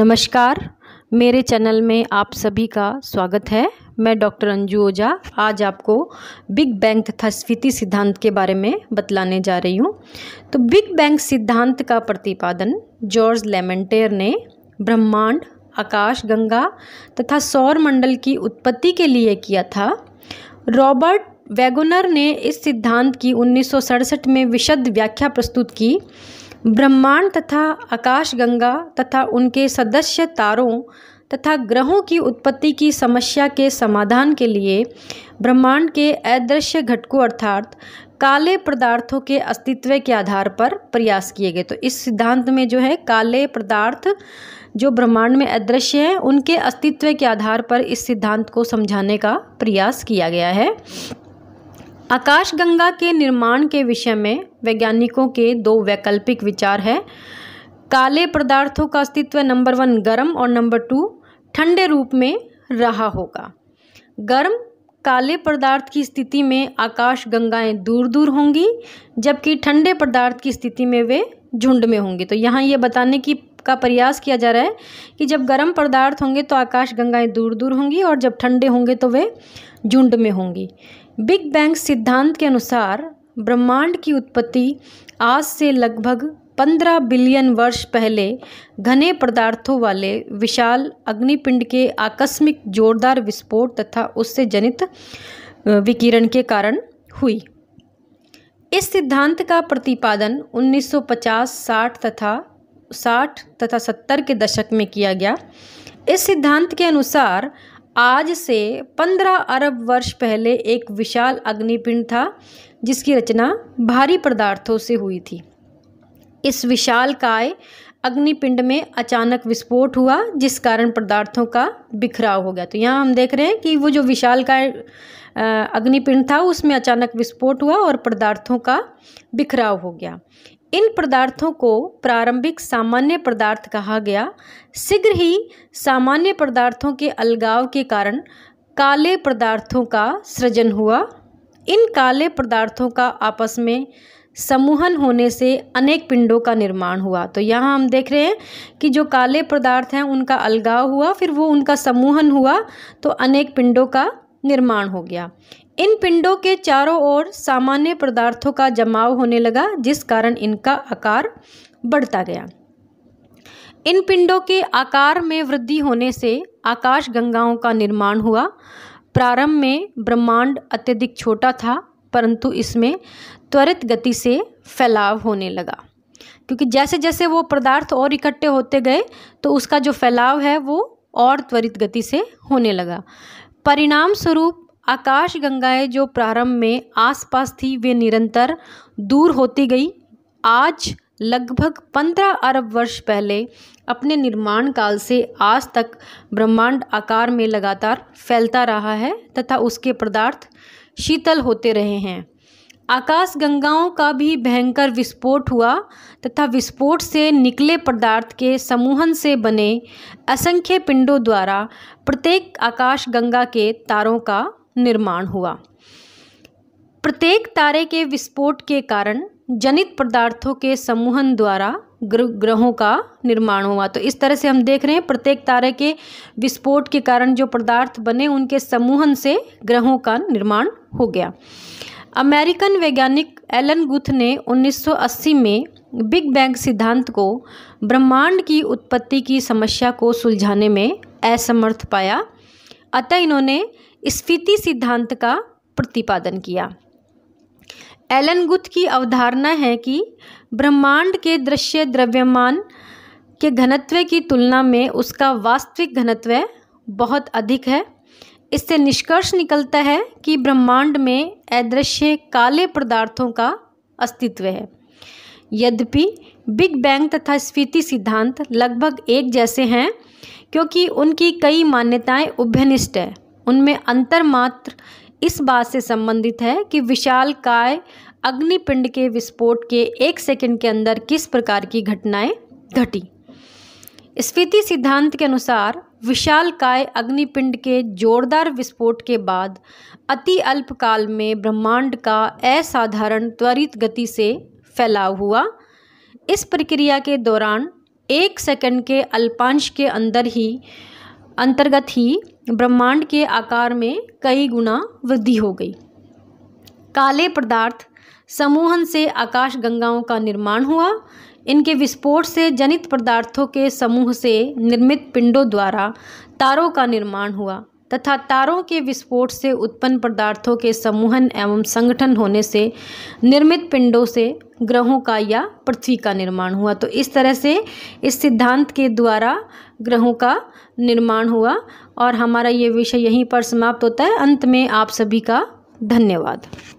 नमस्कार मेरे चैनल में आप सभी का स्वागत है मैं डॉक्टर अंजू ओझा आज आपको बिग बैंग तथा स्फीति सिद्धांत के बारे में बतलाने जा रही हूँ तो बिग बैंग सिद्धांत का प्रतिपादन जॉर्ज लेमेंटेर ने ब्रह्मांड आकाश गंगा तथा सौर मंडल की उत्पत्ति के लिए किया था रॉबर्ट वेगोनर ने इस सिद्धांत की उन्नीस में विशद व्याख्या प्रस्तुत की ब्रह्मांड तथा आकाशगंगा तथा उनके सदस्य तारों तथा ग्रहों की उत्पत्ति की समस्या के समाधान के लिए ब्रह्मांड के अदृश्य घटकों अर्थात काले पदार्थों के अस्तित्व के आधार पर प्रयास किए गए तो इस सिद्धांत में जो है काले पदार्थ जो ब्रह्मांड में अदृश्य हैं उनके अस्तित्व के आधार पर इस सिद्धांत को समझाने का प्रयास किया गया है आकाशगंगा के निर्माण के विषय में वैज्ञानिकों के दो वैकल्पिक विचार हैं काले पदार्थों का अस्तित्व नंबर वन गर्म और नंबर टू ठंडे रूप में रहा होगा गर्म काले पदार्थ की स्थिति में आकाश गंगाएँ दूर दूर होंगी जबकि ठंडे पदार्थ की स्थिति में वे झुंड में होंगी तो यहाँ ये बताने की का प्रयास किया जा रहा है कि जब गर्म पदार्थ होंगे तो आकाश गंगाएँ दूर दूर होंगी और जब ठंडे होंगे तो वे झुंड में होंगी बिग बैंग सिद्धांत के अनुसार ब्रह्मांड की उत्पत्ति आज से लगभग 15 बिलियन वर्ष पहले घने पदार्थों वाले विशाल अग्निपिंड के आकस्मिक जोरदार विस्फोट तथा उससे जनित विकिरण के कारण हुई इस सिद्धांत का प्रतिपादन 1950-60 तथा 60 तथा 70 के दशक में किया गया इस सिद्धांत के अनुसार आज से 15 अरब वर्ष पहले एक विशाल अग्निपिंड था जिसकी रचना भारी पदार्थों से हुई थी इस विशाल काय अग्निपिंड में अचानक विस्फोट हुआ जिस कारण पदार्थों का बिखराव हो गया तो यहाँ हम देख रहे हैं कि वो जो विशाल काय अग्निपिंड था उसमें अचानक विस्फोट हुआ और पदार्थों का बिखराव हो गया इन पदार्थों को प्रारंभिक सामान्य पदार्थ कहा गया शीघ्र ही सामान्य पदार्थों के अलगाव के कारण काले पदार्थों का सृजन हुआ इन काले पदार्थों का आपस में समूहन होने से अनेक पिंडों का निर्माण हुआ तो यहाँ हम देख रहे हैं कि जो काले पदार्थ हैं उनका अलगाव हुआ फिर वो उनका समूहन हुआ तो अनेक पिंडों का निर्माण हो गया इन पिंडों के चारों ओर सामान्य पदार्थों का जमाव होने लगा जिस कारण इनका आकार बढ़ता गया इन पिंडों के आकार में वृद्धि होने से आकाश गंगाओं का निर्माण हुआ प्रारंभ में ब्रह्मांड अत्यधिक छोटा था परंतु इसमें त्वरित गति से फैलाव होने लगा क्योंकि जैसे जैसे वो पदार्थ और इकट्ठे होते गए तो उसका जो फैलाव है वो और त्वरित गति से होने लगा परिणाम स्वरूप आकाश गंगाएं जो प्रारंभ में आसपास थी वे निरंतर दूर होती गई आज लगभग पंद्रह अरब वर्ष पहले अपने निर्माण काल से आज तक ब्रह्मांड आकार में लगातार फैलता रहा है तथा उसके पदार्थ शीतल होते रहे हैं आकाश गंगाओं का भी भयंकर विस्फोट हुआ तथा विस्फोट से निकले पदार्थ के समूहन से बने असंख्य पिंडों द्वारा प्रत्येक आकाश गंगा के तारों का निर्माण हुआ प्रत्येक तारे के विस्फोट के कारण जनित पदार्थों के समूहन द्वारा ग्रहों का निर्माण हुआ तो इस तरह से हम देख रहे हैं प्रत्येक तारे के विस्फोट के कारण जो पदार्थ बने उनके समूहन से ग्रहों का निर्माण हो गया अमेरिकन वैज्ञानिक एलन गुथ ने 1980 में बिग बैंग सिद्धांत को ब्रह्मांड की उत्पत्ति की समस्या को सुलझाने में असमर्थ पाया अतः इन्होंने स्फीति सिद्धांत का प्रतिपादन किया एलन गुथ की अवधारणा है कि ब्रह्मांड के दृश्य द्रव्यमान के घनत्व की तुलना में उसका वास्तविक घनत्व बहुत अधिक है इससे निष्कर्ष निकलता है कि ब्रह्मांड में अदृश्य काले पदार्थों का अस्तित्व है यद्यपि बिग बैंग तथा स्फीति सिद्धांत लगभग एक जैसे हैं क्योंकि उनकी कई मान्यताएं उभ्यनिष्ठ है उनमें अंतर मात्र इस बात से संबंधित है कि विशाल काय अग्निपिंड के विस्फोट के एक सेकंड के अंदर किस प्रकार की घटनाएं घटी स्फीति सिद्धांत के अनुसार विशाल काय अग्निपिंड के जोरदार विस्फोट के बाद अति अल्प काल में ब्रह्मांड का असाधारण त्वरित गति से फैलाव हुआ इस प्रक्रिया के दौरान एक सेकंड के अल्पांश के अंदर ही अंतर्गत ही ब्रह्मांड के आकार में कई गुना वृद्धि हो गई काले पदार्थ समूहन से आकाश गंगाओं का निर्माण हुआ इनके विस्फोट से जनित पदार्थों के समूह से निर्मित पिंडों द्वारा तारों का निर्माण हुआ तथा तारों के विस्फोट से उत्पन्न पदार्थों के समूहन एवं संगठन होने से निर्मित पिंडों से ग्रहों का या पृथ्वी का निर्माण हुआ तो इस तरह से इस सिद्धांत के द्वारा ग्रहों का निर्माण हुआ और हमारा ये विषय यहीं पर समाप्त होता है अंत में आप सभी का धन्यवाद